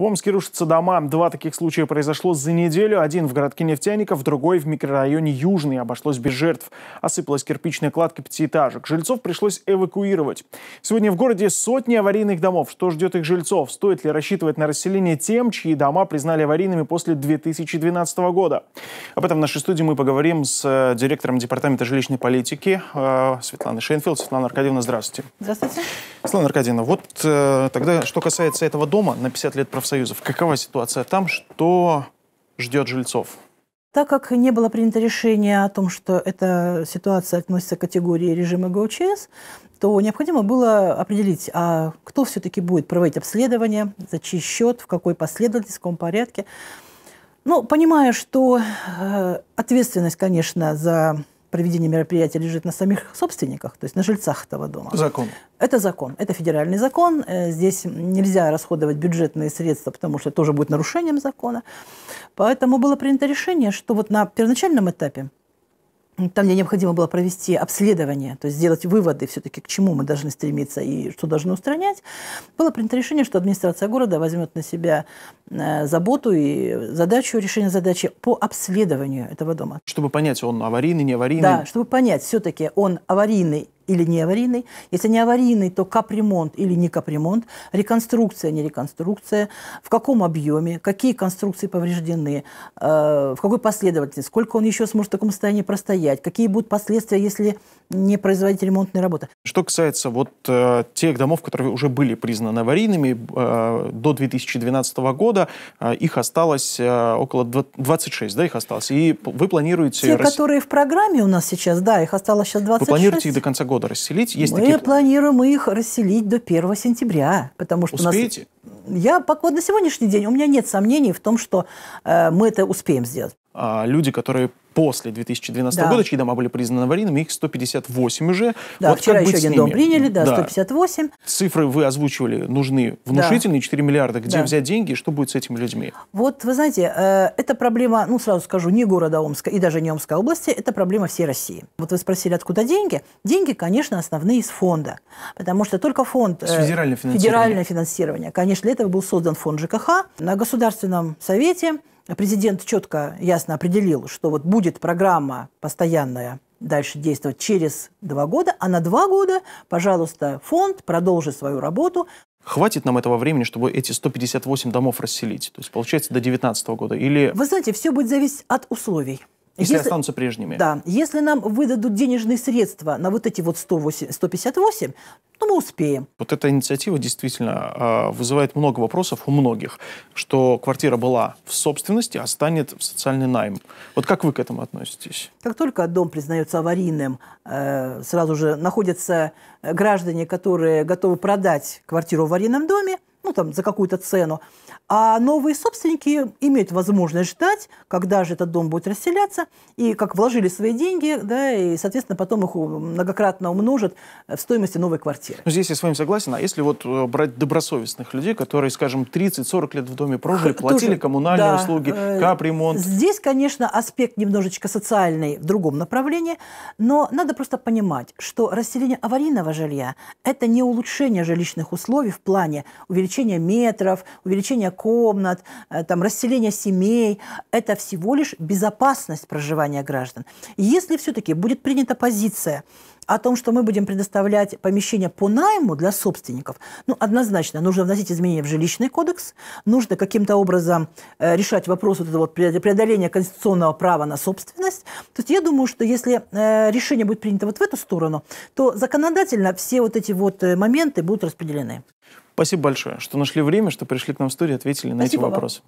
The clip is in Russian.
В Омске рушатся дома. Два таких случая произошло за неделю. Один в городке Нефтяников, другой в микрорайоне Южный. Обошлось без жертв. Осыпалась кирпичная кладка пятиэтажек. Жильцов пришлось эвакуировать. Сегодня в городе сотни аварийных домов. Что ждет их жильцов? Стоит ли рассчитывать на расселение тем, чьи дома признали аварийными после 2012 года? Об этом в нашей студии мы поговорим с э, директором Департамента жилищной политики э, Светланой Шейнфилд. Светлана Аркадьевна, здравствуйте. Здравствуйте. Светлана Аркадьевна, вот э, тогда, что касается этого дома на 50 лет профсоюзов, какова ситуация там, что ждет жильцов? Так как не было принято решение о том, что эта ситуация относится к категории режима ГОЧС, то необходимо было определить, а кто все-таки будет проводить обследование, за чей счет, в какой последовательности, в каком порядке. Ну, понимая, что э, ответственность, конечно, за Проведение мероприятия лежит на самих собственниках, то есть на жильцах этого дома. Закон. Это закон. Это федеральный закон. Э, здесь нельзя расходовать бюджетные средства, потому что это тоже будет нарушением закона. Поэтому было принято решение, что вот на первоначальном этапе там, мне необходимо было провести обследование, то есть сделать выводы все-таки, к чему мы должны стремиться и что должны устранять, было принято решение, что администрация города возьмет на себя э, заботу и задачу, решение задачи по обследованию этого дома. Чтобы понять, он аварийный, не аварийный? Да, чтобы понять, все-таки он аварийный или не аварийный. Если не аварийный, то капремонт или не капремонт, реконструкция, не реконструкция, в каком объеме, какие конструкции повреждены, э, в какой последовательности, сколько он еще сможет в таком состоянии простоять, какие будут последствия, если не производить ремонтные работы. Что касается вот э, тех домов, которые уже были признаны аварийными э, до 2012 года, э, их осталось э, около 26, да, их осталось. И вы планируете... Те, рас... которые в программе у нас сейчас, да, их осталось сейчас 26. Вы планируете их до конца года? завода расселить? Есть мы такие... планируем их расселить до 1 сентября, потому что Успеете? у нас... Я пока на сегодняшний день, у меня нет сомнений в том, что э, мы это успеем сделать а, люди, которые после 2012 да. года, чьи дома были признаны аварийными, их 158 уже. Да, вот вчера как еще один дом приняли, да, да, 158. Цифры вы озвучивали, нужны внушительные, да. 4 миллиарда. Где да. взять деньги и что будет с этими людьми? Вот, вы знаете, э, это проблема, ну, сразу скажу, не города Омска и даже не Омской области, это проблема всей России. Вот вы спросили, откуда деньги? Деньги, конечно, основные из фонда, потому что только фонд... Э, федеральное финансирование. Федеральное финансирование. Конечно, для этого был создан фонд ЖКХ. А на Государственном совете президент четко, ясно определил, что вот будет программа постоянная дальше действовать через два года, а на два года, пожалуйста, фонд продолжит свою работу. Хватит нам этого времени, чтобы эти 158 домов расселить? То есть, получается, до 2019 года? Или... Вы знаете, все будет зависеть от условий. Если, если останутся прежними. Да. Если нам выдадут денежные средства на вот эти вот 108, 158, то мы успеем. Вот эта инициатива действительно э, вызывает много вопросов у многих, что квартира была в собственности, а станет в социальный найм. Вот как вы к этому относитесь? Как только дом признается аварийным, э, сразу же находятся э, граждане, которые готовы продать квартиру в аварийном доме, ну, там, за какую-то цену. А новые собственники имеют возможность ждать, когда же этот дом будет расселяться, и как вложили свои деньги, да, и, соответственно, потом их многократно умножат в стоимости новой квартиры. Ну, здесь я с вами согласен. А если вот э, брать добросовестных людей, которые, скажем, 30-40 лет в доме прожили, платили коммунальные да, услуги, э, капремонт? Здесь, конечно, аспект немножечко социальный в другом направлении, но надо просто понимать, что расселение аварийного жилья – это не улучшение жилищных условий в плане увеличения увеличение метров, увеличение комнат, э, там, расселение семей. Это всего лишь безопасность проживания граждан. И если все-таки будет принята позиция о том, что мы будем предоставлять помещения по найму для собственников, ну, однозначно нужно вносить изменения в жилищный кодекс, нужно каким-то образом э, решать вопрос вот этого вот преодоления конституционного права на собственность. То есть я думаю, что если э, решение будет принято вот в эту сторону, то законодательно все вот эти вот э, моменты будут распределены. Спасибо большое, что нашли время, что пришли к нам в студию, и ответили Спасибо на эти вопросы.